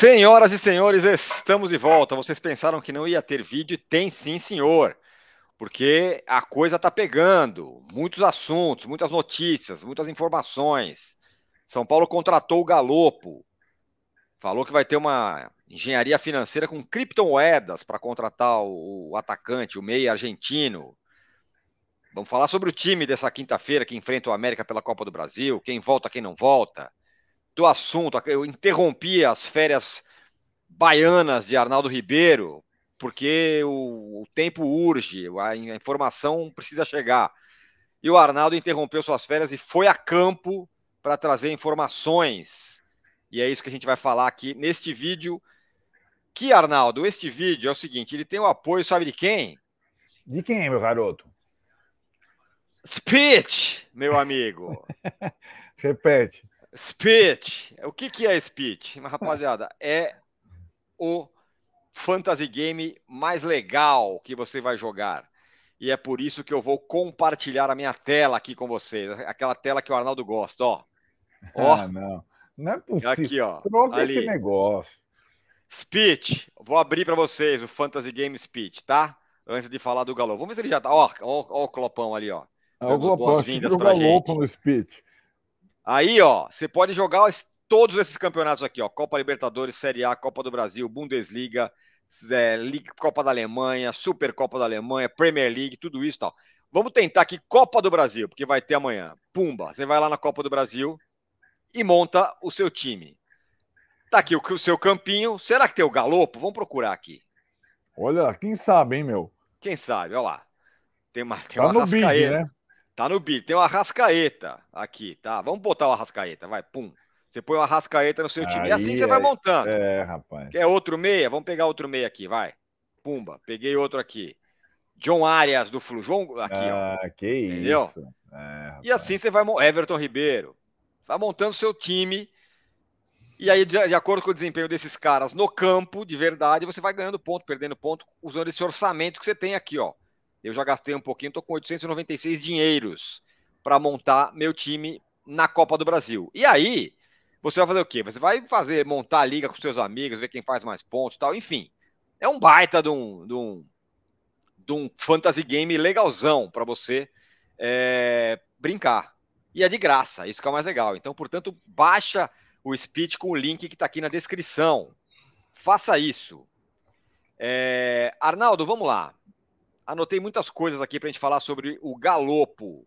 Senhoras e senhores, estamos de volta. Vocês pensaram que não ia ter vídeo? Tem sim, senhor. Porque a coisa está pegando. Muitos assuntos, muitas notícias, muitas informações. São Paulo contratou o Galopo. Falou que vai ter uma engenharia financeira com criptomoedas para contratar o, atacante, o meia argentino. Vamos falar sobre o time dessa quinta-feira que enfrenta o América pela Copa do Brasil, quem volta, quem não volta do assunto. Eu interrompi as férias baianas de Arnaldo Ribeiro, porque o, o tempo urge, a, a informação precisa chegar. E o Arnaldo interrompeu suas férias e foi a campo para trazer informações. E é isso que a gente vai falar aqui neste vídeo. Que, Arnaldo, este vídeo é o seguinte: ele tem o apoio, sabe de quem? De quem, meu garoto? Speech, meu amigo. Repete. Spit. O que, que é Spit? Rapaziada, é o fantasy game mais legal que você vai jogar. E é por isso que eu vou compartilhar a minha tela aqui com vocês. Aquela tela que o Arnaldo gosta, ó. Ah, ó. Ah, não. Não é possível. Aqui, ó. Troca ali. esse negócio. Speech. Vou abrir para vocês o Fantasy Game Speech, tá? Antes de falar do Galo. Vamos ver se ele já tá. Ó, ó, ó o Clopão ali, ó. Ah, o Clopão, boas-vindas pra gente. no Speech. Aí, ó, você pode jogar todos esses campeonatos aqui, ó. Copa Libertadores, Série A, Copa do Brasil, Bundesliga, é, Liga, Copa da Alemanha, Supercopa da Alemanha, Premier League, tudo isso tal. Vamos tentar aqui Copa do Brasil, porque vai ter amanhã. Pumba, você vai lá na Copa do Brasil e monta o seu time. Tá aqui o, o seu campinho. Será que tem o galopo? Vamos procurar aqui. Olha, quem sabe, hein, meu? Quem sabe, olha lá. Tem uma, tem tá uma no big, né? Tá no bico. Tem uma rascaeta aqui, tá? Vamos botar uma rascaeta, vai, pum. Você põe uma rascaeta no seu time. e assim você vai é- montando. É, rapaz. Quer outro meia? Vamos pegar outro meia aqui, vai. Pumba, peguei outro aqui. John Arias do Flu. João, aqui, ah, ó. Que Entendeu? isso. É, e assim você vai. Everton Ribeiro. Vai montando seu time. E aí, de, de, acordo com o desempenho desses caras no campo, de verdade, você vai ganhando ponto, perdendo ponto, usando esse orçamento que você tem aqui, ó. Eu já gastei um pouquinho, estou com 896 dinheiros para montar meu time na Copa do Brasil. E aí, você vai fazer o quê? Você vai fazer, montar a liga com seus amigos, ver quem faz mais pontos tal, enfim. É um baita de um, de um, de um fantasy game legalzão para você é, brincar. E é de graça, isso que é o mais legal. Então, portanto, baixa o speech com o link que está aqui na descrição. Faça isso. É, Arnaldo, vamos lá. Anotei muitas coisas aqui para a gente falar sobre o Galopo,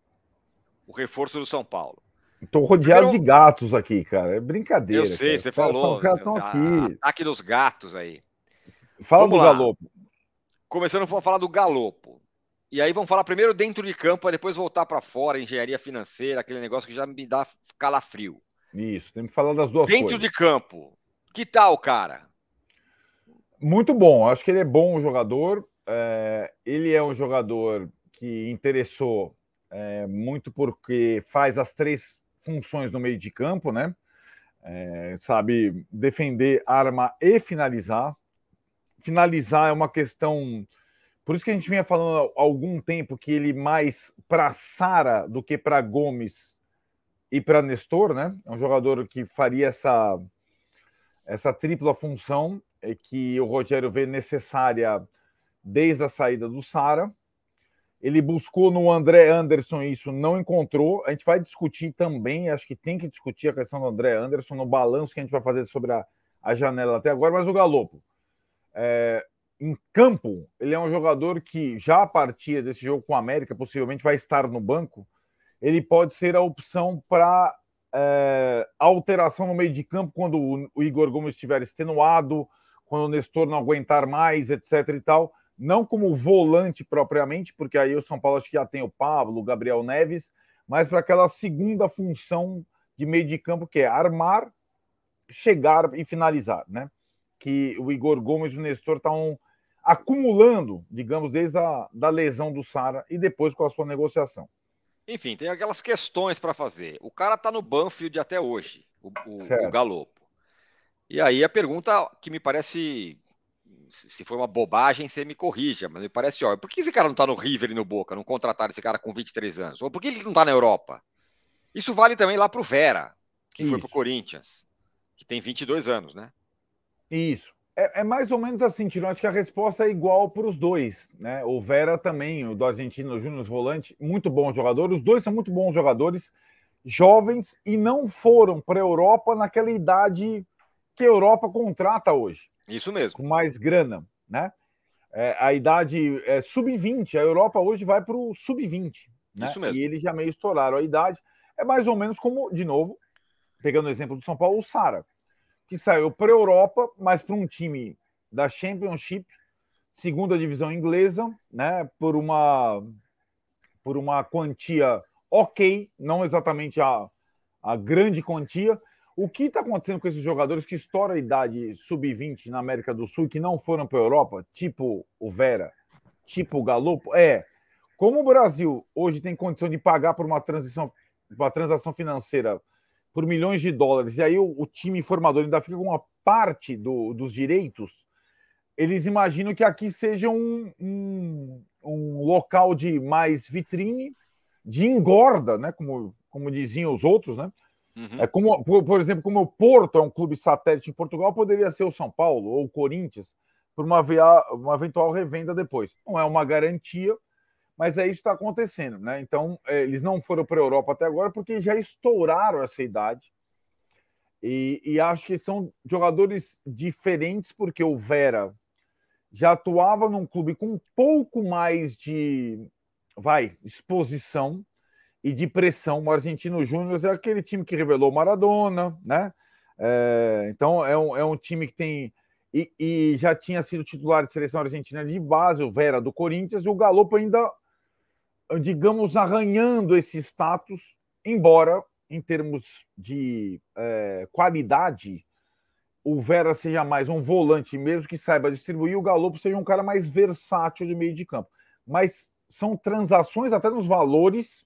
o reforço do São Paulo. Estou rodeado Primeiro... de gatos aqui, cara. É brincadeira. Eu sei, cara. você falou. Os estão aqui. Ataque dos gatos aí. Fala vamos do lá. Galopo. Começando, vamos falar do Galopo. E aí vamos falar primeiro dentro de campo, aí depois voltar para fora, engenharia financeira, aquele negócio que já me dá calafrio. Isso, tem que falar das duas dentro coisas. Dentro de campo, que tal, cara? Muito bom, acho que ele é bom jogador é, ele é um jogador que interessou é, muito porque faz as três funções no meio de campo, né? É, sabe defender, arma e finalizar. Finalizar é uma questão. Por isso que a gente vinha falando há algum tempo que ele mais para Sara do que para Gomes e para Nestor, né? É um jogador que faria essa essa tripla função é que o Rogério vê necessária desde a saída do Sara. Ele buscou no André Anderson isso, não encontrou. A gente vai discutir também, acho que tem que discutir a questão do André Anderson no balanço que a gente vai fazer sobre a, a janela até agora. Mas o Galopo, é, em campo, ele é um jogador que já a partir desse jogo com a América, possivelmente vai estar no banco. Ele pode ser a opção para é, alteração no meio de campo quando o, o Igor Gomes estiver extenuado, quando o Nestor não aguentar mais, etc. e tal não como volante propriamente, porque aí o São Paulo acho que já tem o Pablo, o Gabriel Neves, mas para aquela segunda função de meio de campo que é armar, chegar e finalizar, né? Que o Igor Gomes e o Nestor estão acumulando, digamos, desde a da lesão do Sara e depois com a sua negociação. Enfim, tem aquelas questões para fazer. O cara tá no Banfield até hoje, o, o, o Galopo. E aí a pergunta que me parece se foi uma bobagem, você me corrija, mas me parece, olha, por que esse cara não tá no River e no Boca? Não contrataram esse cara com 23 anos? Ou por que ele não tá na Europa? Isso vale também lá pro Vera, que Isso. foi pro Corinthians, que tem 22 anos, né? Isso. É, é mais ou menos assim, Tino. Acho que a resposta é igual para os dois, né? O Vera também, o do Argentino Júnior Volante, muito bom jogador. Os dois são muito bons jogadores, jovens, e não foram para a Europa naquela idade que a Europa contrata hoje. Isso mesmo. Com mais grana, né? É, a idade é sub-20, a Europa hoje vai para o sub-20. Né? Isso mesmo. E eles já meio estouraram a idade. É mais ou menos como, de novo, pegando o exemplo do São Paulo, o Sara, que saiu para a Europa, mas para um time da Championship, segunda divisão inglesa, né? Por uma, por uma quantia ok, não exatamente a, a grande quantia, o que está acontecendo com esses jogadores que estouram a idade sub-20 na América do Sul e que não foram para a Europa, tipo o Vera, tipo o Galopo? É, como o Brasil hoje tem condição de pagar por uma transição, uma transação financeira por milhões de dólares, e aí o, o time formador ainda fica com uma parte do, dos direitos, eles imaginam que aqui seja um, um, um local de mais vitrine, de engorda, né? Como, como diziam os outros, né? Uhum. É como, por, por, exemplo, como o Porto é um clube satélite em Portugal, poderia ser o São Paulo ou o Corinthians por uma, via, uma eventual revenda depois. Não é uma garantia, mas é isso que está acontecendo. Né? Então, é, eles não foram para a Europa até agora porque já estouraram essa idade. E, e, acho que são jogadores diferentes, porque o Vera já atuava num clube com um pouco mais de vai exposição e de pressão. O Argentino Júnior é aquele time que revelou Maradona, né? É, então é um, é um time que tem. E, e, já tinha sido titular de seleção argentina de base, o Vera do Corinthians, e o Galopo ainda, digamos, arranhando esse status, embora em termos de é, qualidade, o Vera seja mais um volante mesmo que saiba distribuir, o Galopo seja um cara mais versátil de meio de campo. Mas são transações até nos valores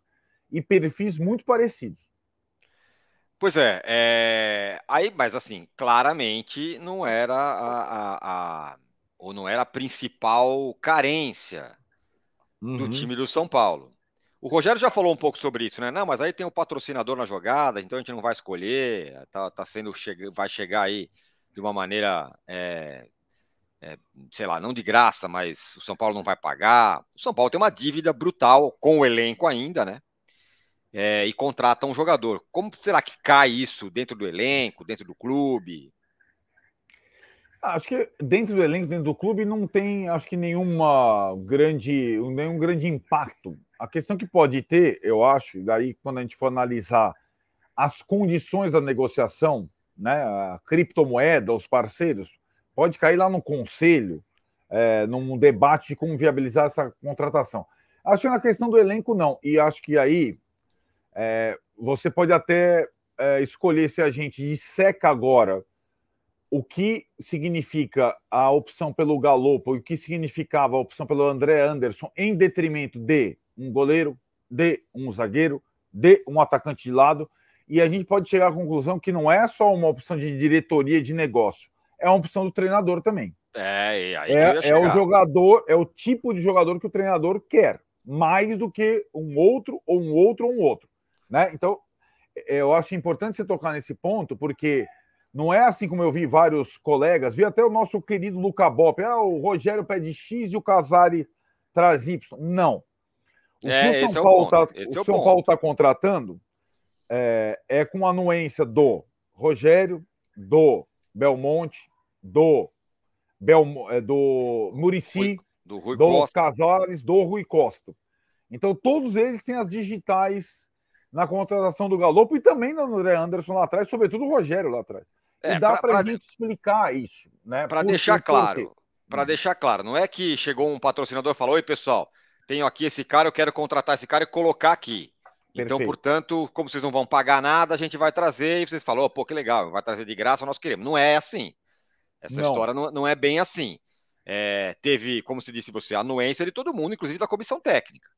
e perfis muito parecidos. Pois é, é, aí, mas assim, claramente não era a, a, a ou não era a principal carência uhum. do time do São Paulo. O Rogério já falou um pouco sobre isso, né? Não, mas aí tem o um patrocinador na jogada, então a gente não vai escolher, tá, tá sendo vai chegar aí de uma maneira, é, é, sei lá, não de graça, mas o São Paulo não vai pagar. O São Paulo tem uma dívida brutal com o elenco ainda, né? é, e contrata um jogador. Como será que cai isso dentro do elenco, dentro do clube? Ah, acho que dentro do elenco, dentro do clube, não tem, acho que nenhuma grande, nenhum grande impacto. A questão que pode ter, eu acho, daí quando a gente for analisar as condições da negociação, né, a criptomoeda, os parceiros, pode cair lá no conselho, é, num debate de como viabilizar essa contratação. Acho que na questão do elenco, não. E acho que aí é, você pode até é, escolher se a gente disseca agora o que significa a opção pelo Galopo, o que significava a opção pelo André Anderson em detrimento de um goleiro, de um zagueiro, de um atacante de lado, e a gente pode chegar à conclusão que não é só uma opção de diretoria de negócio, é uma opção do treinador também. É, é, é o jogador, é o tipo de jogador que o treinador quer, mais do que um outro, ou um outro, ou um outro. Né? Então, é, eu acho importante você tocar nesse ponto, porque não é assim como eu vi vários colegas, vi até o nosso querido Luca Bop, ah, o Rogério pede X e o Casari traz Y. Não. O é, que o São, é Paulo, tá, é é tá, contratando é, é com anuência do Rogério, do Belmonte, do, Belmo, é, do Murici, do, Rui do Costa. Casares, do Rui Costa. Então, todos eles têm as digitais na contratação do Galopo e também no André Anderson lá atrás, sobretudo o Rogério lá atrás. É, e dá para a gente de... explicar isso, né? Para deixar claro, para deixar claro, não é que chegou um patrocinador e falou: "Oi, pessoal, tenho aqui esse cara, eu quero contratar esse cara e colocar aqui". Então, Perfeito. Então, portanto, como vocês não vão pagar nada, a gente vai trazer e vocês falaram: pô, que legal, vai trazer de graça, nós queremos. Não é assim. Essa não. história não, não é bem assim. É, teve, como se disse você, a anuência de todo mundo, inclusive da comissão técnica.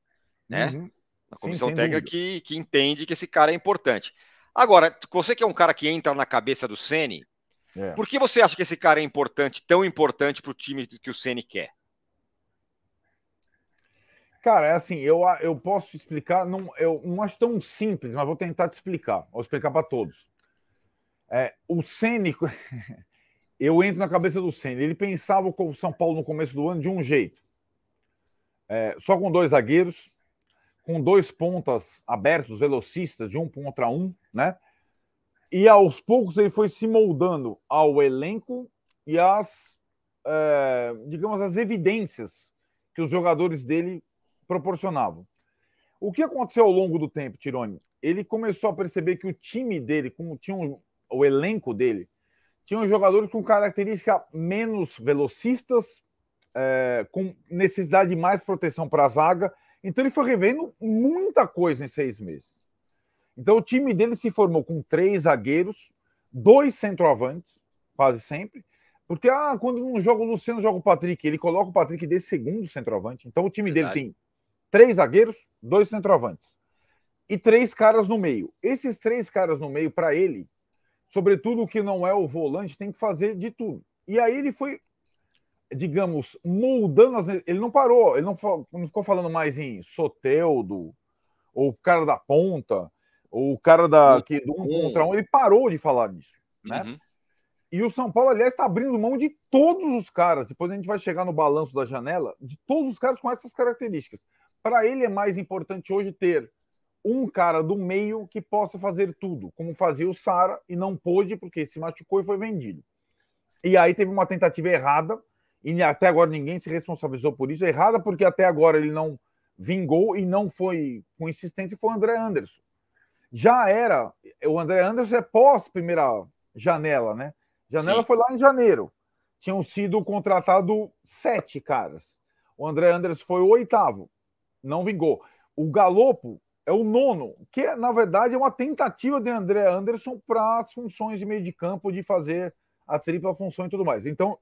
Né? Uhum. A comissão Sim, técnica que, que entende que esse cara é importante. Agora, você que é um cara que entra na cabeça do Ceni, é. por que você acha que esse cara é importante, tão importante para o time que o Ceni quer? Cara, é assim, eu, eu posso explicar, não, eu não acho tão simples, mas vou tentar te explicar, vou explicar para todos. É, o Ceni, eu entro na cabeça do Ceni, ele pensava com o São Paulo no começo do ano de um jeito, é, só com dois zagueiros, com dois pontas abertos, velocistas, de um contra um, né? E aos poucos ele foi se moldando ao elenco e às, é, digamos, as evidências que os jogadores dele proporcionavam. O que aconteceu ao longo do tempo, Tirone? Ele começou a perceber que o time dele, como tinha um, o elenco dele, tinha jogadores com característica menos velocistas, é, com necessidade de mais proteção para a zaga então ele foi revendo muita coisa em seis meses. Então o time dele se formou com três zagueiros, dois centroavantes, quase sempre. Porque ah, quando não joga o Luciano, joga o Patrick. Ele coloca o Patrick de segundo centroavante. Então o time Verdade. dele tem três zagueiros, dois centroavantes e três caras no meio. Esses três caras no meio, para ele, sobretudo o que não é o volante, tem que fazer de tudo. E aí ele foi digamos, moldando as. Ele não parou, ele não, não ficou falando mais em Soteldo, ou o cara da ponta, ou o cara da, que, do um contra um, ele parou de falar nisso, né? Uhum. E o São Paulo, aliás, está abrindo mão de todos os caras. Depois a gente vai chegar no balanço da janela, de todos os caras com essas características. Para ele é mais importante hoje ter um cara do meio que possa fazer tudo, como fazia o Sara e não pôde porque se machucou e foi vendido. E aí teve uma tentativa errada e até agora ninguém se responsabilizou por isso. Errada porque até agora ele não vingou e não foi com insistência, foi o André Anderson. Já era, o André Anderson é pós primeira janela, né? Janela Sim. foi lá em janeiro. Tinham sido contratado sete caras. O André Anderson foi o oitavo, não vingou. O Galopo é o nono, que na verdade é uma tentativa de André Anderson para as funções de meio de campo, de fazer a tripla função e tudo mais. Então,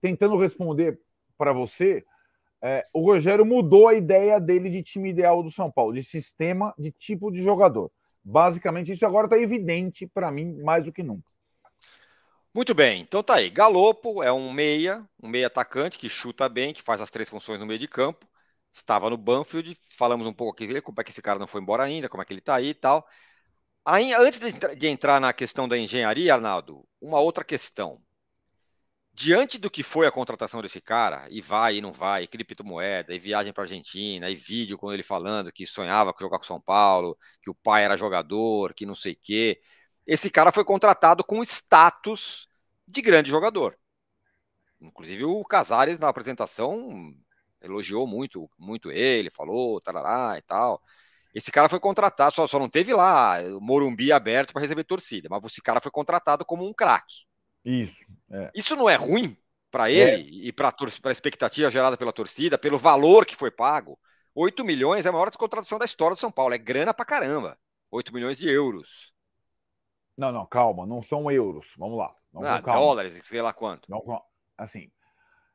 tentando responder para você, é, o Rogério mudou a ideia dele de time ideal do São Paulo, de sistema, de tipo de jogador. Basicamente, isso agora está evidente para mim mais do que nunca. Muito bem, então tá aí. Galopo é um meia, um meia atacante que chuta bem, que faz as três funções no meio de campo. Estava no Banfield, falamos um pouco aqui como é que esse cara não foi embora ainda, como é que ele está aí e tal. Aí, antes de entrar na questão da engenharia, Arnaldo, uma outra questão diante do que foi a contratação desse cara, e vai e não vai, e criptomoeda, e viagem para Argentina, e vídeo com ele falando que sonhava com jogar com São Paulo, que o pai era jogador, que não sei o quê. Esse cara foi contratado com status de grande jogador. Inclusive o Casares na apresentação elogiou muito, muito ele, falou tarará e tal. Esse cara foi contratado, só, só não teve lá o Morumbi aberto para receber torcida, mas esse cara foi contratado como um craque. Isso. É. Isso não é ruim para é. ele é. e para a expectativa gerada pela torcida, pelo valor que foi pago. 8 milhões é a maior contratação da história do São Paulo. É grana para caramba. 8 milhões de euros. Não, não, calma. Não são euros. Vamos lá. Vamos ah, dólares, sei lá quanto. Não, assim,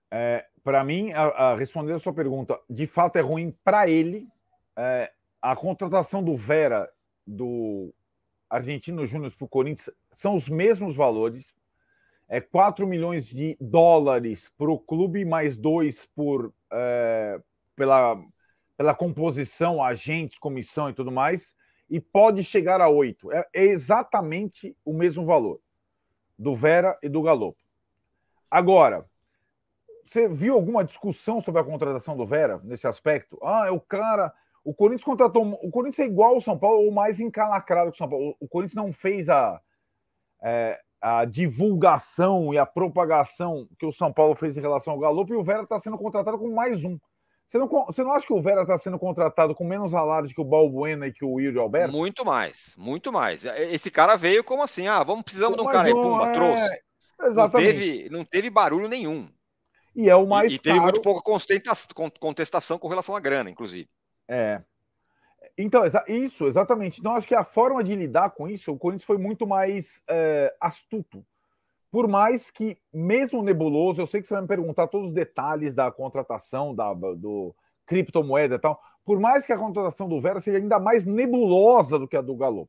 é, para mim, a, a, respondendo a sua pergunta, de fato é ruim para ele. É, a contratação do Vera, do argentino Júnior para o Corinthians, são os mesmos valores é 4 milhões de dólares para o clube, mais dois por, é, pela, pela composição, agentes, comissão e tudo mais, e pode chegar a 8. É, é exatamente o mesmo valor do Vera e do Galopo. Agora, você viu alguma discussão sobre a contratação do Vera nesse aspecto? Ah, é o cara. O Corinthians contratou. O Corinthians é igual ao São Paulo ou mais encalacrado que o São Paulo. O Corinthians não fez a. É, a divulgação e a propagação que o São Paulo fez em relação ao Galo e o Vera está sendo contratado com mais um. Você não, você não acha que o Vera está sendo contratado com menos salário que o Balbuena e que o Yuri Alberto? Muito mais, muito mais. É, esse cara veio como assim, ah, vamos precisamos de um cara aí, é pumba, é... trouxe. Exatamente. Não teve, não teve barulho nenhum. E é o mais E, e teve caro... muito pouca contestação com relação à grana, inclusive. É, então, isso, exatamente. Então, acho que a forma de lidar com isso, o Corinthians foi muito mais é, astuto. Por mais que, mesmo nebuloso, eu sei que você vai me perguntar todos os detalhes da contratação, da, do criptomoeda e tal. Por mais que a contratação do Vera seja ainda mais nebulosa do que a do Galo.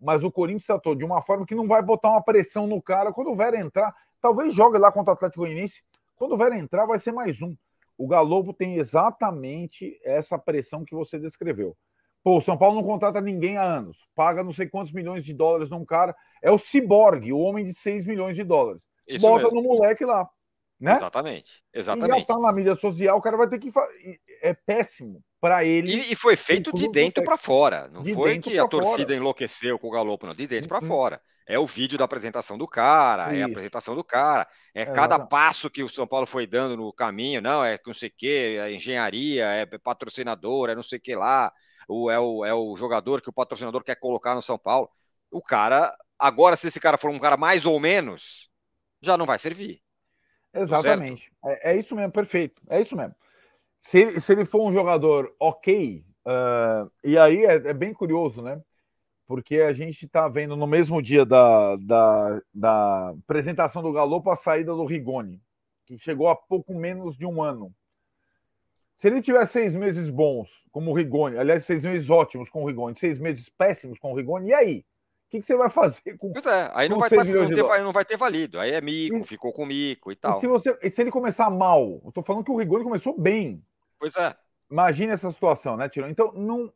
Mas o Corinthians tratou de uma forma que não vai botar uma pressão no cara. Quando o Vera entrar, talvez jogue lá contra o Atlético Goianiense. Quando o Vera entrar, vai ser mais um. O Galo tem exatamente essa pressão que você descreveu. Pô, o São Paulo não contrata ninguém há anos, paga não sei quantos milhões de dólares num cara. É o ciborgue, o homem de 6 milhões de dólares. Isso Bota mesmo. no moleque lá. Né? Exatamente. Exatamente. E já tá na mídia social, o cara vai ter que. É péssimo para ele. E, e, foi feito de dentro para fora. Não de foi que a torcida fora. enlouqueceu com o galopo, não. De dentro para uhum. fora. É o vídeo da apresentação do cara, Isso. é a apresentação do cara, é, é cada passo que o São Paulo foi dando no caminho, não, é não sei o que, é engenharia, é patrocinador, é não sei o que lá, o, é, o, é o jogador que o patrocinador quer colocar no São Paulo. O cara, agora, se esse cara for um cara mais ou menos, já não vai servir. Exatamente. É, é, isso mesmo, perfeito. É isso mesmo. Se, se ele for um jogador ok, uh, e aí é, é, bem curioso, né? Porque a gente está vendo no mesmo dia da, da, da apresentação do Galo a saída do Rigoni, que chegou há pouco menos de um ano. Se ele tiver seis meses bons, como o Rigoni, aliás, seis meses ótimos com o Rigoni, seis meses péssimos com o Rigoni, e aí? O que, que você vai fazer com. Pois é, aí não, vai, tá- ter, não, ter, não vai ter valido. Aí é mico, e, ficou com mico e tal. E se, você, e se ele começar mal? Eu tô falando que o Rigoni começou bem. Pois é. Imagina essa situação, né, Tirão? Então, não,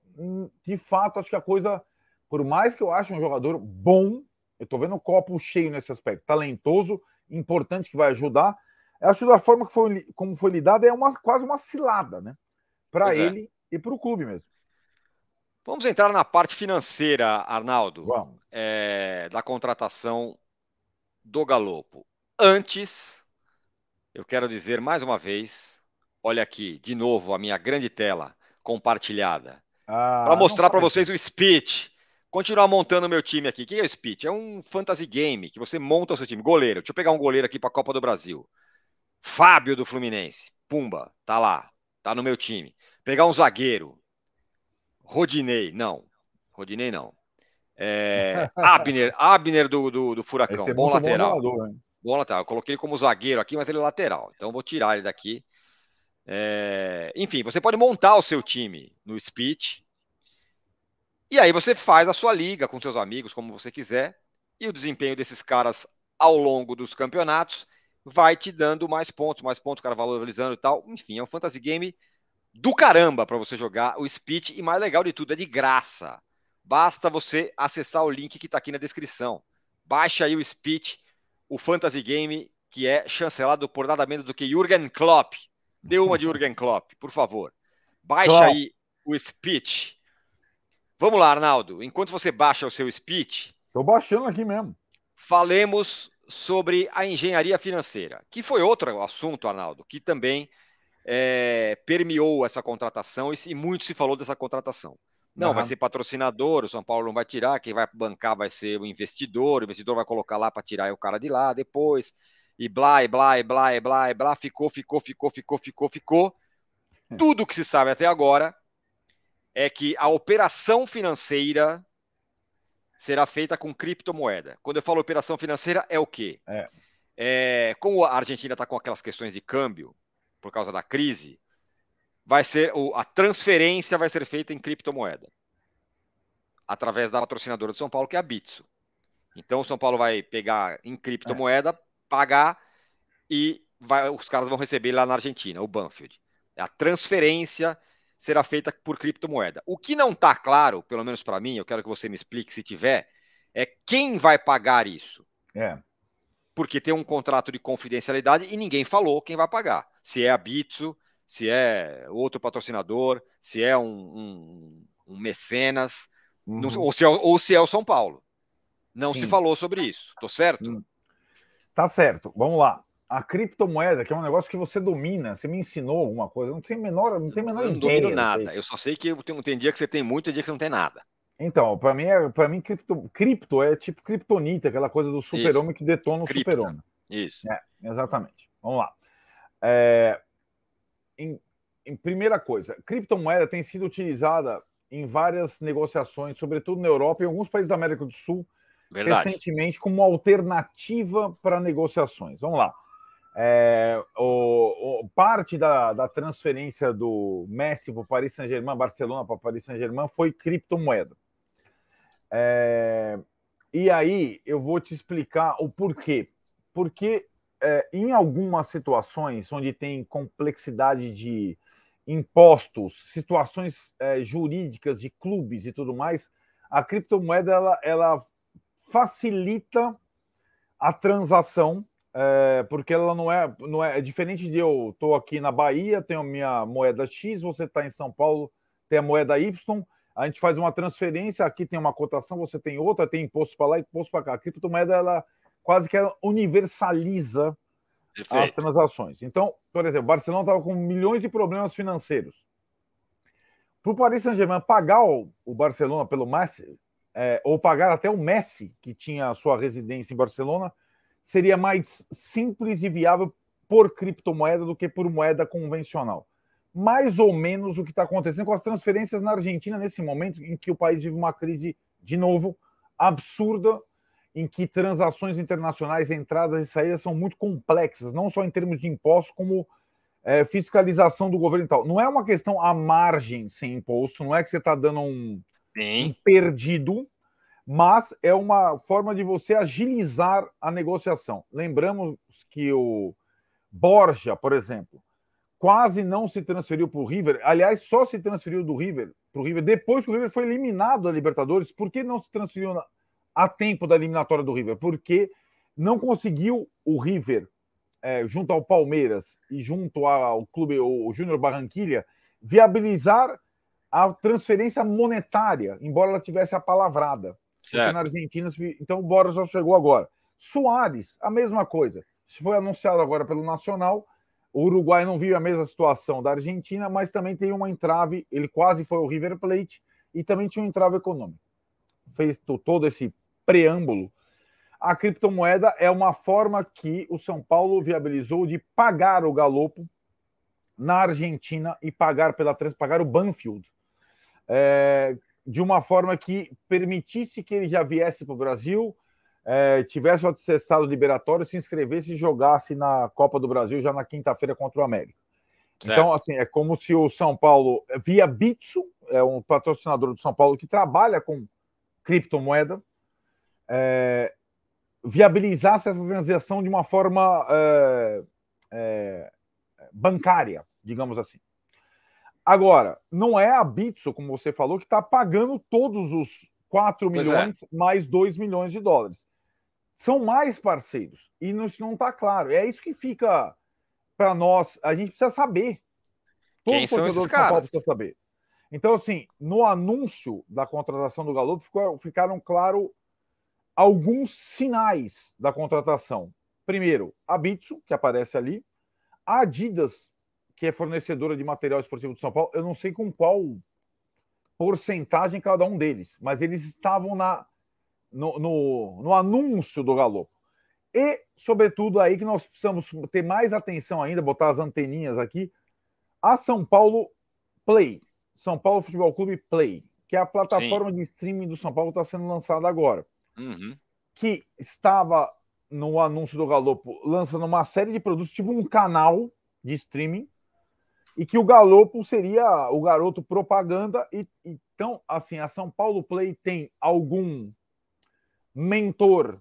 de fato, acho que a coisa. Por mais que eu ache um jogador bom, eu tô vendo o copo cheio nesse aspecto, talentoso, importante que vai ajudar acho que da forma que foi, como foi lidada é uma, quase uma cilada, né? Para é. ele é. e para o clube mesmo. Vamos entrar na parte financeira, Arnaldo, é, da contratação do Galopo. Antes, eu quero dizer mais uma vez, olha aqui, de novo, a minha grande tela compartilhada. Ah, para mostrar para vocês o speech. Continuar montando meu time aqui. O que é o speech? É um fantasy game que você monta o seu time. Goleiro. Deixa eu pegar um goleiro aqui para a Copa do Brasil. Fábio do Fluminense. Pumba, tá lá. Tá no meu time. Pegar um zagueiro. Rodinei, não. Rodinei, não. É, Abner, Abner do, do, do Furacão. É bom lateral. Bom, jogador, bom lateral. Eu coloquei ele como zagueiro aqui, mas ele é lateral. Então vou tirar ele daqui. É, enfim, você pode montar o seu time no Speech. E aí você faz a sua liga com seus amigos, como você quiser. E o desempenho desses caras ao longo dos campeonatos vai te dando mais pontos, mais pontos, o cara valorizando e tal. Enfim, é um fantasy game do caramba para você jogar o Spit e mais legal de tudo, é de graça. Basta você acessar o link que está aqui na descrição. Baixa aí o Spit, o fantasy game que é chancelado por nada menos do que Jürgen Klopp. Dê uma de Jürgen Klopp, por favor. Baixa Klopp. aí o Spit. Vamos lá, Arnaldo. Enquanto você baixa o seu Spit, estou baixando aqui mesmo. Falemos sobre a engenharia financeira, que foi outro assunto, Arnaldo, que também é, permeou essa contratação e, e, muito se falou dessa contratação. Não, uhum. vai ser patrocinador, o São Paulo não vai tirar, quem vai bancar vai ser o investidor, o investidor vai colocar lá para tirar o cara de lá depois, e blá, e blá, e blá, e blá, e blá, ficou, ficou, ficou, ficou, ficou, ficou. É. Tudo que se sabe até agora é que a operação financeira será feita com criptomoeda. Quando eu falo operação financeira, é o quê? É. É, como a Argentina está com aquelas questões de câmbio por causa da crise, vai ser a transferência vai ser feita em criptomoeda através da patrocinadora do São Paulo, que é a Bitso. Então o São Paulo vai pegar em criptomoeda, é. pagar e vai, os caras vão receber lá na Argentina, o Banfield. É a transferência será feita por criptomoeda. O que não está claro, pelo menos para mim, eu quero que você me explique se tiver, é quem vai pagar isso. É. Porque tem um contrato de confidencialidade e ninguém falou quem vai pagar. Se é a Bitso, se é outro patrocinador, se é um, um, um mecenas, uhum. não, ou, se é, ou, se é, o São Paulo. Não Sim. se falou sobre isso, tô certo? Hum. Tá certo, vamos lá a criptomoeda, que é um negócio que você domina, você me ensinou alguma coisa, não tem menor, não tem menor eu não Não domino nada, eu só sei que tem, tem dia que você tem muito e dia que você não tem nada. Então, para mim, é, para mim cripto, cripto é tipo criptonita, aquela coisa do super-homem que detona o super-homem. Isso. É, exatamente. Vamos lá. É, em, em primeira coisa, criptomoeda tem sido utilizada em várias negociações, sobretudo na Europa e em alguns países da América do Sul, Verdade. recentemente como alternativa para negociações. Vamos lá. É, o, o, parte da, da, transferência do Messi para o Paris Saint-Germain, Barcelona para o Paris Saint-Germain, foi criptomoeda. É, e aí eu vou te explicar o porquê. Porque é, em algumas situações onde tem complexidade de impostos, situações é, jurídicas de clubes e tudo mais, a criptomoeda ela, ela facilita a transação é, porque ela não é, não é, é diferente de eu estou aqui na Bahia, tenho minha moeda X, você está em São Paulo, tem a moeda Y, a gente faz uma transferência, aqui tem uma cotação, você tem outra, tem imposto para lá, imposto para cá. A criptomoeda ela quase que ela universaliza Perfeito. as transações. Então, por exemplo, Barcelona estava com milhões de problemas financeiros. Para o Paris Saint-Germain pagar o, o, Barcelona pelo Messi, é, ou pagar até o Messi, que tinha a sua residência em Barcelona, seria mais simples e viável por criptomoeda do que por moeda convencional. Mais ou menos o que está acontecendo com as transferências na Argentina nesse momento em que o país vive uma crise, de novo, absurda, em que transações internacionais, entradas e saídas são muito complexas, não só em termos de impostos, como é, fiscalização do governo e tal. Não é uma questão à margem sem imposto, não é que você está dando um, um perdido, mas é uma forma de você agilizar a negociação. Lembramos que o Borja, por exemplo, quase não se transferiu para o River. Aliás, só se transferiu do River para o River depois que o River foi eliminado da Libertadores. Por que não se transferiu a tempo da eliminatória do River? Porque não conseguiu o River, é, junto ao Palmeiras e junto ao clube o Júnior Barranquilha, viabilizar a transferência monetária, embora ela tivesse a palavrada na Argentina, então o Boras só chegou agora. Soares, a mesma coisa. foi anunciado agora pelo Nacional, o Uruguai não viu a mesma situação da Argentina, mas também tem uma entrave, ele quase foi o River Plate e também tinha um entrave econômico. Fez todo esse preâmbulo. A criptomoeda é uma forma que o São Paulo viabilizou de pagar o galopo na Argentina e pagar pela trans, pagar o Banfield. É, de uma forma que permitisse que ele já viesse para o Brasil, é, tivesse o atestado liberatório, se inscrevesse e jogasse na Copa do Brasil já na quinta-feira contra o América. Certo. Então, assim, é como se o São Paulo, via Bitso, é um patrocinador do São Paulo que trabalha com criptomoeda, é, viabilizasse essa transação de uma forma é, bancária, digamos assim. Agora, não é a Bitso, como você falou, que está pagando todos os 4 é. milhões é. mais 2 milhões de dólares. São mais parceiros. E isso não está claro. É isso que fica para nós. A gente precisa saber. Todo Quem são esses caras? Precisa saber. Então, assim, no anúncio da contratação do Galo, ficou, ficaram claro alguns sinais da contratação. Primeiro, a Bitsu, que aparece ali, a Adidas que é fornecedora de material esportivo do São Paulo. Eu não sei com qual porcentagem cada um deles, mas eles estavam na, no, no, no anúncio do Galo. E, sobretudo, aí que nós precisamos ter mais atenção ainda, botar as anteninhas aqui, a São Paulo Play, São Paulo Futebol Clube Play, que é a plataforma Sim. de streaming do São Paulo está sendo lançada agora, uhum. que estava no anúncio do Galopo lançando uma série de produtos, tipo um canal de streaming, e que o Galopo seria o garoto propaganda. E, então, assim, a São Paulo Play tem algum mentor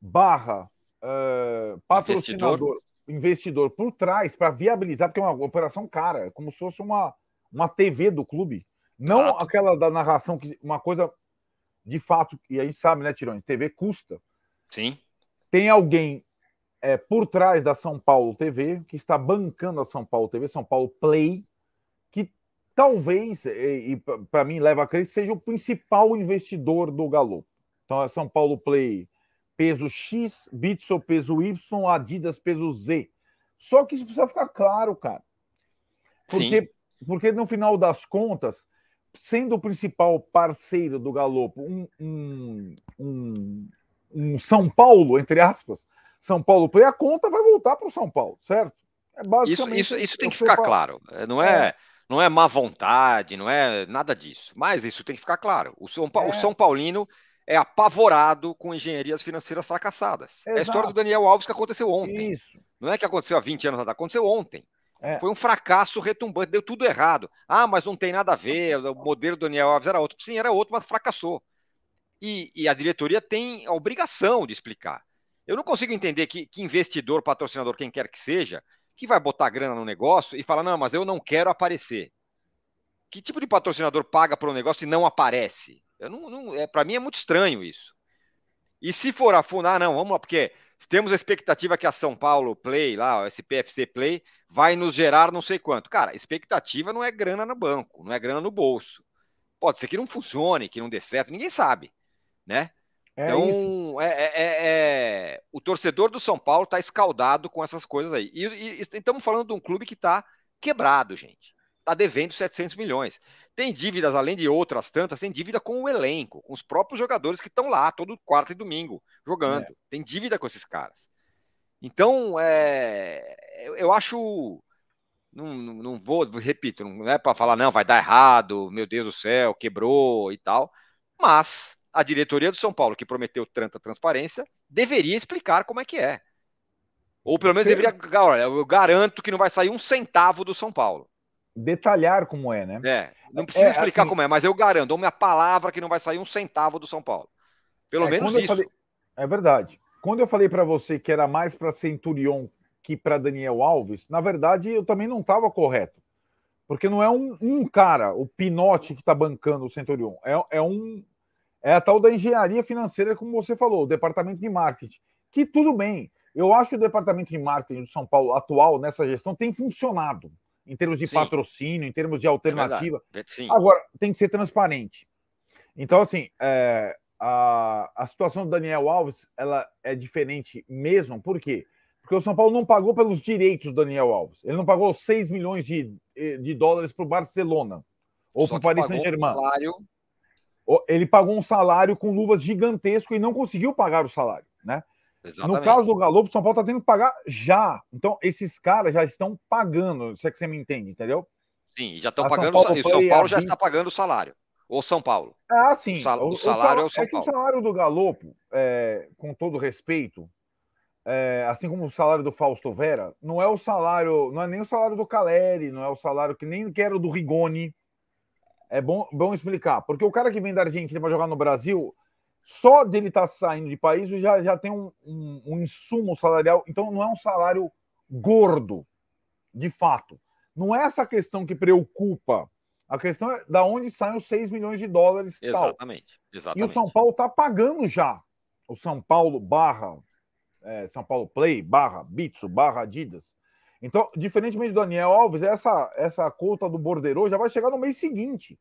barra uh, patrocinador, investidor, investidor por trás para viabilizar, porque é uma operação cara, é como se fosse uma, uma TV do clube. Não Exato. aquela da narração, que uma coisa de fato, e a gente sabe, né, Tirone? TV custa. Sim. Tem alguém é, por trás da São Paulo TV, que está bancando a São Paulo TV, São Paulo Play, que talvez, e, e para mim leva a crer, seja o principal investidor do Galo. Então é São Paulo Play peso X, Bitso peso Y, Adidas peso Z. Só que isso precisa ficar claro, cara. Porque, Sim. porque no final das contas, sendo o principal parceiro do Galo, um, um, um, um São Paulo, entre aspas, são Paulo Play, a conta vai voltar para o São Paulo, certo? É basicamente isso, isso, isso tem que ficar claro. É, não é, é, não é má vontade, não é nada disso. Mas isso tem que ficar claro. O São, pa... é. o São Paulino é apavorado com engenharias financeiras fracassadas. Exato. É a história do Daniel Alves que aconteceu ontem. Isso. Não é que aconteceu há 20 anos atrás, aconteceu ontem. É. Foi um fracasso retumbante, deu tudo errado. Ah, mas não tem nada a ver, o modelo do Daniel Alves era outro. Sim, era outro, mas fracassou. E, e a diretoria tem a obrigação de explicar. Eu não consigo entender que, que investidor, patrocinador, quem quer que seja, que vai botar grana no negócio e fala: não, mas eu não quero aparecer. Que tipo de patrocinador paga para um negócio e não aparece? não, não é, para mim é muito estranho isso. E se for afundar, ah, não, vamos lá, porque temos a expectativa que a São Paulo Play, lá, o SPFC Play, vai nos gerar não sei quanto. Cara, expectativa não é grana no banco, não é grana no bolso. Pode ser que não funcione, que não dê certo, ninguém sabe, né? É então, é, é, é, é, o torcedor do São Paulo está escaldado com essas coisas aí. E, e, estamos falando de um clube que está quebrado, gente. Está devendo 700 milhões. Tem dívidas, além de outras tantas, tem dívida com o elenco, com os próprios jogadores que estão lá todo quarto e domingo jogando. É. Tem dívida com esses caras. Então, é, eu, eu acho. Não, não, não vou, repito, não é para falar, não, vai dar errado, meu Deus do céu, quebrou e tal. Mas a diretoria do São Paulo, que prometeu tanta transparência, deveria explicar como é que é. Ou pelo menos deveria. Olha, eu garanto que não vai sair um centavo do São Paulo. Detalhar como é, né? É, não é, precisa é, explicar assim, como é, mas eu garanto, dou é minha palavra que não vai sair um centavo do São Paulo. Pelo é, menos isso. Falei, é verdade. Quando eu falei para você que era mais para Centurion que para Daniel Alves, na verdade eu também não estava correto. Porque não é um, um cara, o Pinote, que está bancando o Centurion. É, é um, é a tal da engenharia financeira, como você falou, o departamento de marketing. Que tudo bem. Eu acho que o departamento de marketing do São Paulo atual, nessa gestão, tem funcionado em termos de Sim. patrocínio, em termos de é alternativa. É Agora, tem que ser transparente. Então, assim, é, a, a situação do Daniel Alves ela é diferente mesmo, por quê? Porque o São Paulo não pagou pelos direitos do Daniel Alves. Ele não pagou 6 milhões de, de dólares para o Barcelona ou para o Paris Saint-Germain. Um ele pagou um salário com luvas gigantesco e não conseguiu pagar o salário, né? Exatamente. No caso do Galo, o São Paulo está tendo que pagar já. Então, esses caras já estão pagando, Isso é que você me entende, entendeu? Sim, já estão ah, pagando. Paulo o São Paulo já está pagando o salário. Ou São Paulo. Ah, sim. É o, sal, o salário o é o São é Paulo. o salário do Galopo, é, com todo respeito, é, assim como o salário do Fausto Vera, não é o salário, não é nem o salário do Caleri, não é o salário que nem era o do Rigoni, é bom, bom explicar. Porque o cara que vem da Argentina para jogar no Brasil, só dele estar tá saindo de país já, já tem um, um, um, insumo salarial. Então não é um salário gordo, de fato. Não é essa questão que preocupa. A questão é da onde saem os 6 milhões de dólares. Exatamente. exatamente. E o São Paulo está pagando já. O São Paulo barra. É, São Paulo Play, barra Bitsu, barra Adidas então, diferentemente do Daniel Alves, essa, essa conta do Bordeiro já vai chegar no mês seguinte,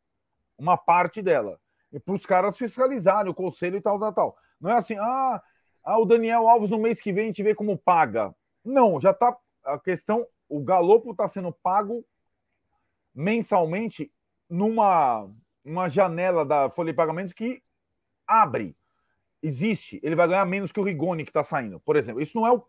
uma parte dela. E para os caras fiscalizarem o conselho e tal, tal, tal. Não é assim, ah, ah, o Daniel Alves no mês que vem a gente vê como paga. Não, já está A questão, o galopo está sendo pago mensalmente numa uma janela da folha de pagamento que abre. Existe. Ele vai ganhar menos que o Rigoni que está saindo, por exemplo. Isso não é o,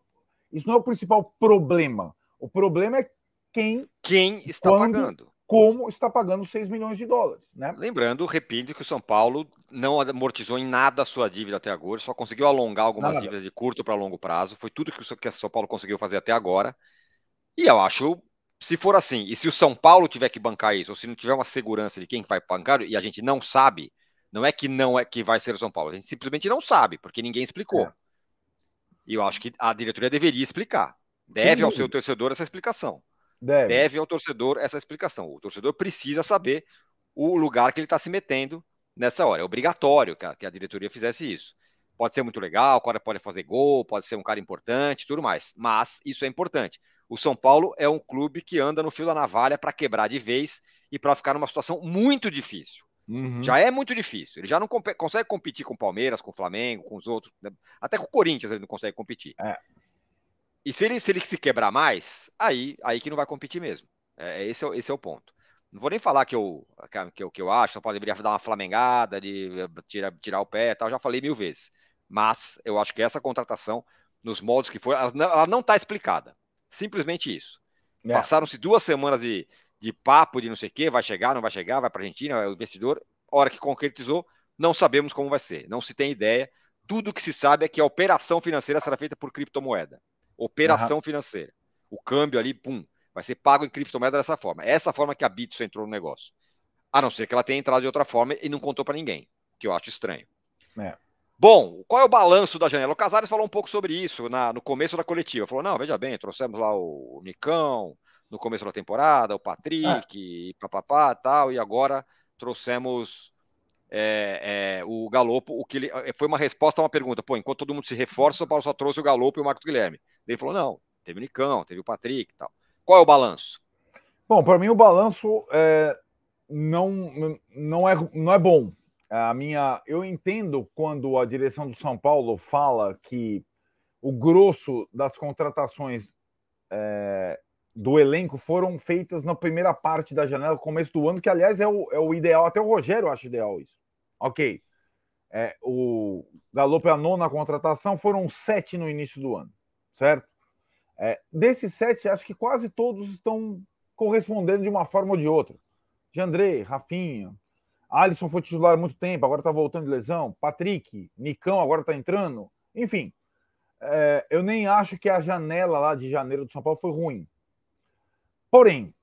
isso não é o principal problema. O problema é quem. Quem está quando, pagando. Como está pagando 6 milhões de dólares. Né? Lembrando, repito, que o São Paulo não amortizou em nada a sua dívida até agora, só conseguiu alongar algumas nada. dívidas de curto para longo prazo. Foi tudo que o São Paulo conseguiu fazer até agora. E eu acho se for assim, e se o São Paulo tiver que bancar isso, ou se não tiver uma segurança de quem vai bancar, e a gente não sabe, não é que não é que vai ser o São Paulo, a gente simplesmente não sabe, porque ninguém explicou. É. E eu acho que a diretoria deveria explicar. Deve Sim. ao seu torcedor essa explicação. Deve. Deve ao torcedor essa explicação. O torcedor precisa saber o lugar que ele está se metendo nessa hora. É obrigatório que a, que a, diretoria fizesse isso. Pode ser muito legal, o cara pode fazer gol, pode ser um cara importante, tudo mais. Mas isso é importante. O São Paulo é um clube que anda no fio da navalha para quebrar de vez e para ficar numa situação muito difícil. Uhum. Já é muito difícil. Ele já não comp consegue competir com o Palmeiras, com o Flamengo, com os outros. Né? Até com o Corinthians ele não consegue competir. É. E se ele, se ele se quebrar mais, aí, aí que não vai competir mesmo. É, é esse, é, esse é o ponto. Não vou nem falar que eu, que eu, que eu acho, São Paulo dar uma flamengada, de tirar, tirar o pé e tal, já falei mil vezes. Mas eu acho que essa contratação, nos moldes que foi, ela não está explicada. Simplesmente isso. É. Passaram-se duas semanas de, de papo de não sei o quê, vai chegar, não vai chegar, vai para a Argentina, é o investidor. Hora que concretizou, não sabemos como vai ser, não se tem ideia. Tudo que se sabe é que a operação financeira será feita por criptomoeda. Operação uhum. financeira. O câmbio ali, pum, vai ser pago em criptomoeda dessa forma. Essa forma que a Bitso entrou no negócio. A não ser que ela tenha entrado de outra forma e não contou para ninguém, que eu acho estranho. É. Bom, qual é o balanço da janela? O Casares falou um pouco sobre isso na, no começo da coletiva. Falou: não, veja bem, trouxemos lá o Nicão no começo da temporada, o Patrick, é. e papapá tal, e agora trouxemos é, é, o Galopo, o que ele, é, foi uma resposta a uma pergunta. Pô, enquanto todo mundo se reforça, o São Paulo só trouxe o Galopo e o Marcos Guilherme. Ele falou: não, teve o Nicão, teve o Patrick e tal. Qual é o balanço? Bom, para mim o balanço é, não, não, é, não é bom. A minha, eu entendo quando a direção do São Paulo fala que o grosso das contratações é, do elenco foram feitas na primeira parte da janela, começo do ano, que aliás é o, é o ideal, até o Rogério acha ideal isso ok. É, o Galopo é a nona contratação, foram sete no início do ano, certo? É, desses sete, acho que quase todos estão correspondendo de uma forma ou de outra. De André, Rafinha, Alisson foi titular há muito tempo, agora está voltando de lesão, Patrick, Nicão agora está entrando, enfim. É, eu nem acho que a janela lá de janeiro do São Paulo foi ruim. Porém,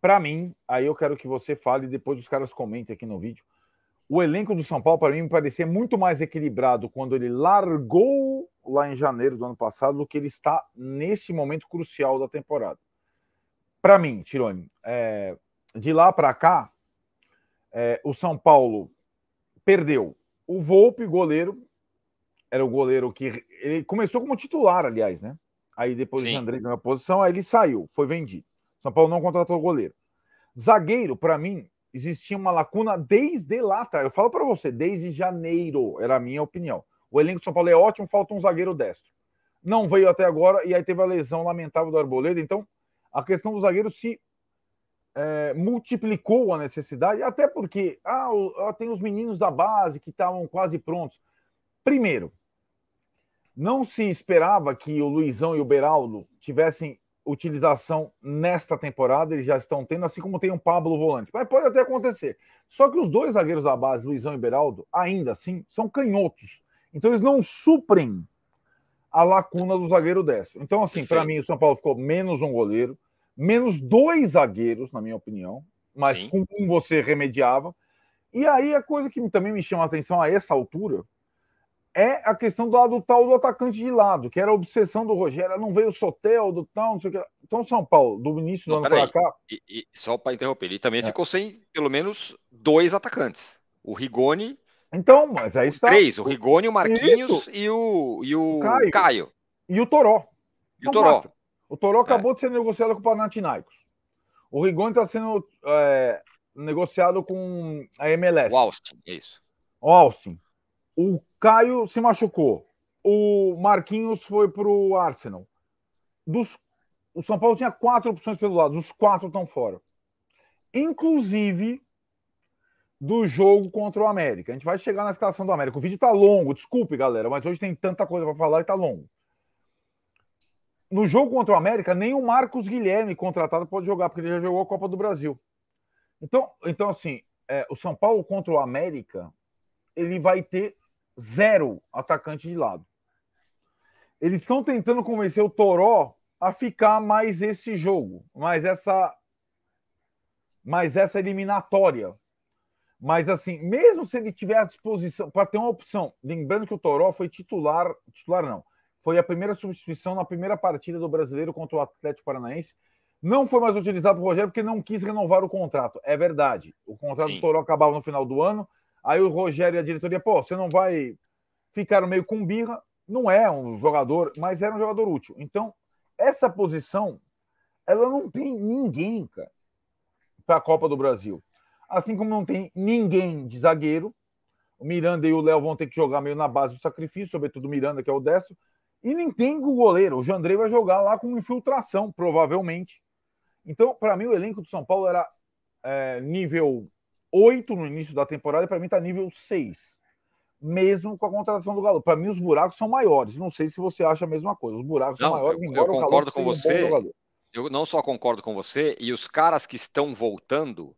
para mim, aí eu quero que você fale, depois os caras comentem aqui no vídeo o elenco do São Paulo, para mim, me parecia muito mais equilibrado quando ele largou lá em janeiro do ano passado do que ele está neste momento crucial da temporada. Para mim, Tirone, é, de lá para cá, é, o São Paulo perdeu o Volpe, goleiro, era o goleiro que. Ele começou como titular, aliás, né? Aí depois Sim. o André ganhou a posição, aí ele saiu, foi vendido. São Paulo não contratou o goleiro. Zagueiro, para mim, existia uma lacuna desde lá atrás. Eu falo para você, desde janeiro, era a minha opinião. O elenco de São Paulo é ótimo, falta um zagueiro destro. Não veio até agora e aí teve a lesão lamentável do Arboleda. Então, a questão do zagueiro se é, multiplicou a necessidade, até porque ah, ah tem os meninos da base que estavam quase prontos. Primeiro, não se esperava que o Luizão e o Beraldo tivessem utilização nesta temporada, eles já estão tendo, assim como tem um Pablo volante. Mas pode até acontecer. Só que os dois zagueiros da base, Luizão e Beraldo, ainda assim, são canhotos. Então eles não suprem a lacuna do zagueiro destro. Então, assim, para mim, o São Paulo ficou menos um goleiro, menos dois zagueiros, na minha opinião, mas Sim. com um você remediava. E aí a coisa que também me chama a atenção a essa altura é a questão do, do tal do atacante de lado, que era a obsessão do Rogério. Não veio o Sotel, do tal, não sei o que. Então, São Paulo, do início do não, ano para cá. E, e, só para interromper, ele também é. ficou sem pelo menos dois atacantes. O Rigoni. Então, mas aí está. Três, o Rigoni, o Marquinhos Isso. e o, e o Caio. Caio. E o Toró. E o Toró. Quatro. Tá o Toró é. acabou é. de ser negociado com o Panathinaikos. O Rigoni está sendo é, negociado com a MLS. O Austin, isso. O Austin. O Caio se machucou. O Marquinhos foi para o Arsenal. Dos, o São Paulo tinha quatro opções pelo lado. Os quatro estão fora. Inclusive do jogo contra o América. A gente vai chegar na escalação do América. O vídeo está longo, desculpe, galera, mas hoje tem tanta coisa para falar e está longo. No jogo contra o América, nem o Marcos Guilherme contratado pode jogar, porque ele já jogou a Copa do Brasil. Então, então assim, é, o São Paulo contra o América, ele vai ter zero atacante de lado. Eles estão tentando convencer o Toró a ficar mais esse jogo, mais essa mais essa eliminatória. Mas assim, mesmo se ele tiver à disposição para ter uma opção, lembrando que o Toró foi titular, titular não, foi a primeira substituição na primeira partida do Brasileiro contra o Atlético Paranaense. Não foi mais utilizado o Rogério porque não quis renovar o contrato. É verdade. O contrato Sim. do Toró acabava no final do ano Aí o Rogério e a diretoria, pô, você não vai ficar meio com birra. Não é um jogador, mas era um jogador útil. Então, essa posição, ela não tem ninguém, cara, para a Copa do Brasil. Assim como não tem ninguém de zagueiro. O Miranda e o Léo vão ter que jogar meio na base do sacrifício, sobretudo o Miranda, que é o décimo. E nem tem o goleiro. O Jandrei vai jogar lá com infiltração, provavelmente. Então, para mim, o elenco do São Paulo era é, nível 8 no início da temporada, para mim está nível 6. Mesmo com a contratação do Galo. Para mim, os buracos são maiores. Não sei se você acha a mesma coisa. Os buracos não, são maiores. Eu, eu concordo com você. Um eu não só concordo com você, e os caras que estão voltando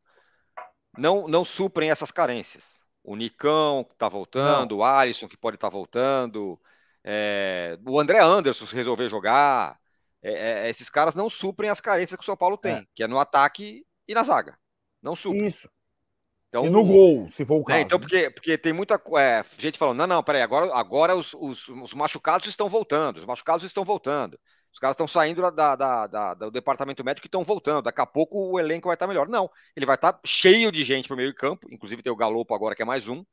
não, não suprem essas carências. O Nicão, que está voltando, não. o Alisson, que pode estar tá voltando, é, o André Anderson, se resolver jogar. É, é, esses caras não suprem as carências que o São Paulo tem, é. que é no ataque e na zaga. Não suprem. Isso. Então, e no gol, se for o né, caso. Então, né? Então, porque, porque tem muita é, gente falando, não, não, peraí, agora, agora os, os, os, machucados estão voltando, os machucados estão voltando. Os caras estão saindo da, da, da, do departamento médico e estão voltando. Daqui a pouco o elenco vai estar tá melhor. Não, ele vai estar tá cheio de gente para o meio de campo, inclusive tem o Galopo agora, que é mais um.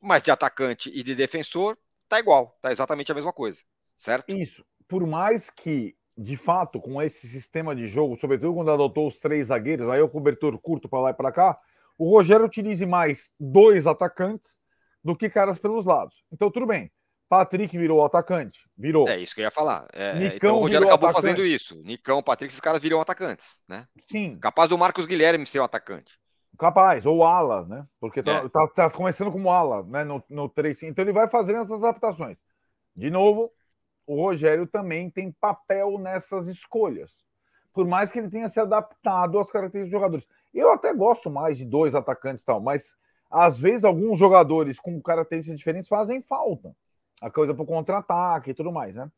Mas de atacante e de defensor, tá igual, tá exatamente a mesma coisa, certo? Isso. Por mais que de fato, com esse sistema de jogo, sobretudo quando adotou os três zagueiros, aí é o cobertor curto para lá e para cá, o Rogério utilize mais dois atacantes do que caras pelos lados. Então, tudo bem. Patrick virou atacante. Virou. É isso que eu ia falar. É, então Nicão então o Rogério acabou atacante. fazendo isso. Nicão, Patrick, esses caras viram atacantes, né? Sim. Capaz do Marcos Guilherme ser um atacante. Capaz, ou ala, né? Porque tá, é. tá, tá começando como ala, né? No, no 3. Então ele vai fazendo essas adaptações. De novo, o Rogério também tem papel nessas escolhas. Por mais que ele tenha se adaptado às características dos jogadores. Eu até gosto mais de dois atacantes e tal, mas às vezes alguns jogadores com características diferentes fazem falta. A coisa para o contra-ataque e tudo mais, né?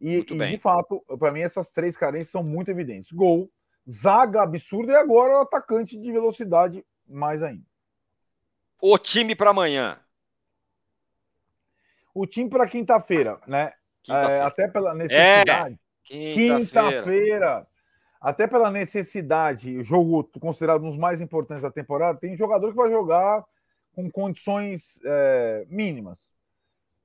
E, e de fato, para mim, essas três carências são muito evidentes: gol, zaga absurda e agora o atacante de velocidade mais ainda. O time para amanhã. O time para quinta-feira, né? Quinta é, até pela é, necessidade. É, quinta-feira. Quinta até pela necessidade, o jogo considerado um dos mais importantes da temporada, tem jogador que vai jogar com condições é, mínimas.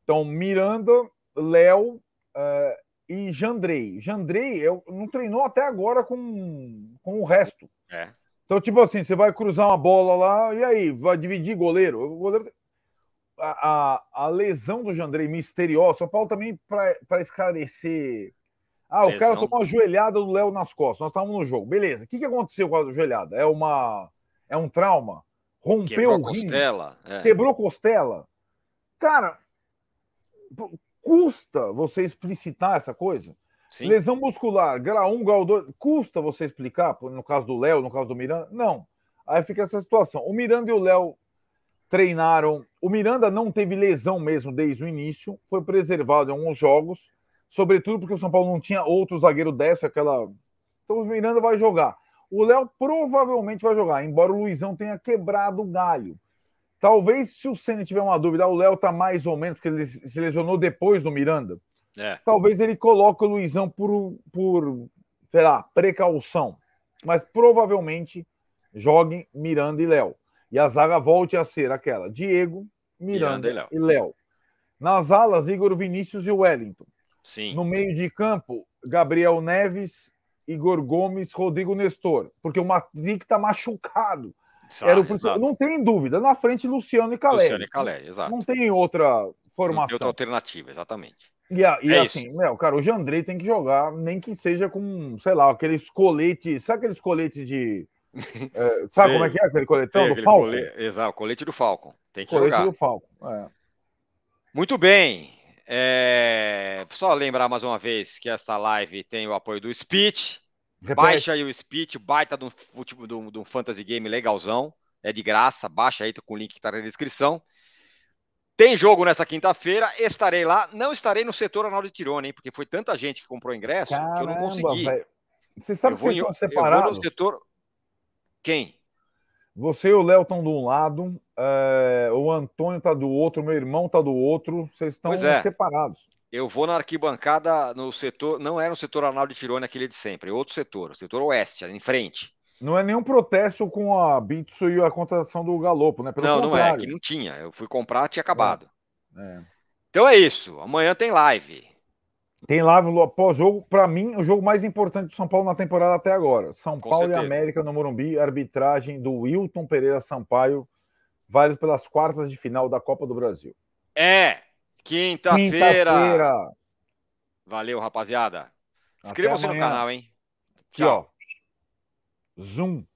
Então, Miranda, Léo é, e Jandrei. Jandrei eu, não treinou até agora com, com o resto. É. Então, tipo assim, você vai cruzar uma bola lá, e aí? Vai dividir goleiro? O goleiro a, a, a lesão do Jandrei misteriosa, São Paulo também, para esclarecer ah, o cara tomou uma joelhada do Léo nas costas. Nós estávamos no jogo. Beleza. O que, que aconteceu com a joelhada? É uma. É um trauma? Rompeu Quebrou o rim? costela. É. Quebrou costela? Cara, custa você explicitar essa coisa? Sim. Lesão muscular, grau 1, grau 2, custa você explicar, no caso do Léo, no caso do Miranda? Não. Aí fica essa situação. O Miranda e o Léo treinaram. O Miranda não teve lesão mesmo desde o início, foi preservado em alguns jogos sobretudo porque o São Paulo não tinha outro zagueiro dessa, aquela. Então o Miranda vai jogar. O Léo provavelmente vai jogar, embora o Luizão tenha quebrado o galho. Talvez, se o Senna tiver uma dúvida, o Léo tá mais ou menos, porque ele se lesionou depois do Miranda. É. Talvez ele coloque o Luizão por, por, sei lá, precaução. Mas provavelmente joguem Miranda e Léo. E a zaga volte a ser aquela: Diego, Miranda, Miranda e Léo. Nas alas, Igor Vinícius e Wellington. Sim. No meio de campo, Gabriel Neves, Igor Gomes, Rodrigo Nestor, porque o Matic está machucado. Exato, Era o principal... Não tem dúvida. Na frente, Luciano e Calé. Luciano e Calé, exato. Não tem outra formação. Tem outra alternativa, exatamente. E, a, e é assim, meu, cara, o Jandrei tem que jogar, nem que seja com, sei lá, aqueles coletes. Sabe aqueles coletes de. É, sabe como é que é aquele coletão do Falcon? Exato, colete do Falcon. Tem que colete jogar. do Falcon. É. Muito bem. É... Só lembrar mais uma vez que esta live tem o apoio do Speech. Repete. Baixa aí o Speech, baita de um, tipo, de, um, de um fantasy game legalzão. É de graça, baixa aí, tô com o link que tá na descrição. Tem jogo nessa quinta-feira, estarei lá. Não estarei no setor anual de Tirone, hein? Porque foi tanta gente que comprou ingresso Caramba, que eu não consegui. Véio. Você sabe eu que vocês em, estão separados? Eu vou no setor... Quem? Você e o Léo estão de um lado, é, o Antônio está do outro, meu irmão está do outro, vocês estão é. separados. Eu vou na arquibancada no setor, não era no setor anal de Tirone aquele de sempre, é outro setor, o setor oeste, em frente. Não é nenhum protesto com a Bitsu e a contratação do Galopo, né? Pelo não, contrário. não é, que não tinha. Eu fui comprar, tinha acabado. É. Então é isso. Amanhã tem live. Tem lá pós-jogo, para mim, o jogo mais importante do São Paulo na temporada até agora. São Com Paulo certeza. e América no Morumbi, arbitragem do Wilton Pereira Sampaio, vários pelas quartas de final da Copa do Brasil. É, quinta-feira. Quinta Valeu, rapaziada. Inscreva-se no canal, hein? Tchau. Aqui, ó. Zoom.